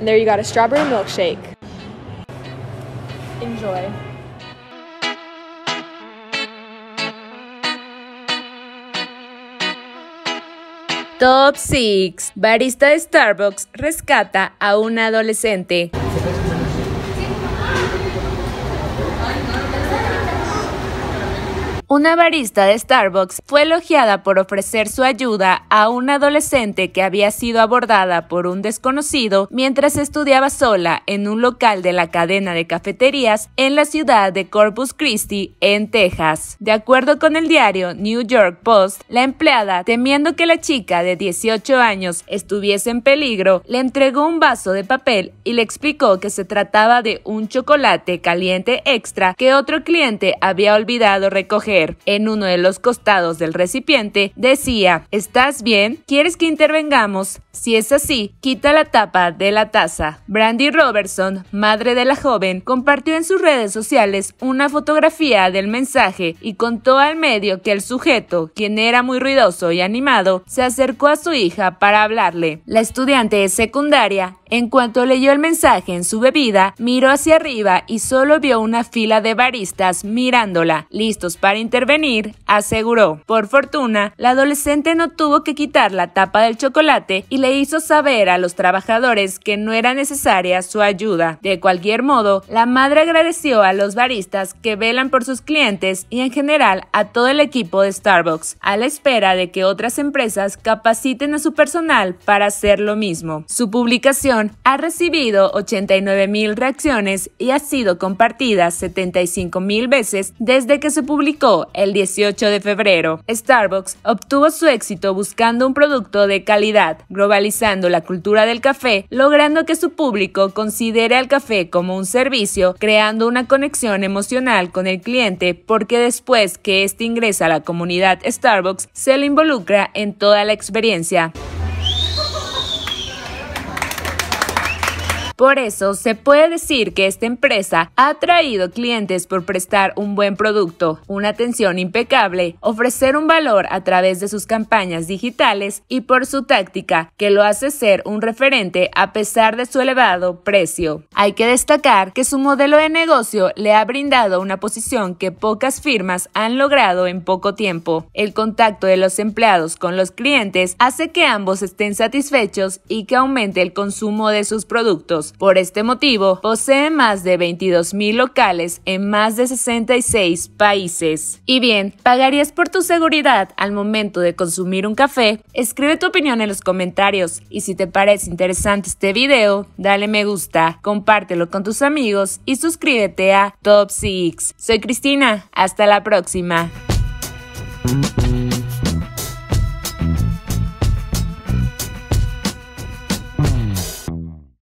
And there you got a strawberry milkshake. Enjoy. Top 6. Barista de Starbucks rescata a un adolescente. Una barista de Starbucks fue elogiada por ofrecer su ayuda a un adolescente que había sido abordada por un desconocido mientras estudiaba sola en un local de la cadena de cafeterías en la ciudad de Corpus Christi, en Texas. De acuerdo con el diario New York Post, la empleada, temiendo que la chica de 18 años estuviese en peligro, le entregó un vaso de papel y le explicó que se trataba de un chocolate caliente extra que otro cliente había olvidado recoger. En uno de los costados del recipiente decía, ¿estás bien? ¿Quieres que intervengamos? Si es así, quita la tapa de la taza. Brandy Robertson, madre de la joven, compartió en sus redes sociales una fotografía del mensaje y contó al medio que el sujeto, quien era muy ruidoso y animado, se acercó a su hija para hablarle. La estudiante de secundaria, en cuanto leyó el mensaje en su bebida, miró hacia arriba y solo vio una fila de baristas mirándola, listos para intervenir, aseguró. Por fortuna, la adolescente no tuvo que quitar la tapa del chocolate y le hizo saber a los trabajadores que no era necesaria su ayuda. De cualquier modo, la madre agradeció a los baristas que velan por sus clientes y en general a todo el equipo de Starbucks, a la espera de que otras empresas capaciten a su personal para hacer lo mismo. Su publicación ha recibido 89 mil reacciones y ha sido compartida 75 mil veces desde que se publicó el 18 de febrero. Starbucks obtuvo su éxito buscando un producto de calidad, globalizando la cultura del café, logrando que su público considere al café como un servicio, creando una conexión emocional con el cliente, porque después que éste ingresa a la comunidad Starbucks, se le involucra en toda la experiencia. Por eso se puede decir que esta empresa ha atraído clientes por prestar un buen producto, una atención impecable, ofrecer un valor a través de sus campañas digitales y por su táctica que lo hace ser un referente a pesar de su elevado precio. Hay que destacar que su modelo de negocio le ha brindado una posición que pocas firmas han logrado en poco tiempo. El contacto de los empleados con los clientes hace que ambos estén satisfechos y que aumente el consumo de sus productos. Por este motivo, posee más de 22.000 locales en más de 66 países. Y bien, ¿pagarías por tu seguridad al momento de consumir un café? Escribe tu opinión en los comentarios y si te parece interesante este video, dale me gusta, compártelo con tus amigos y suscríbete a Top Six. Soy Cristina, hasta la próxima.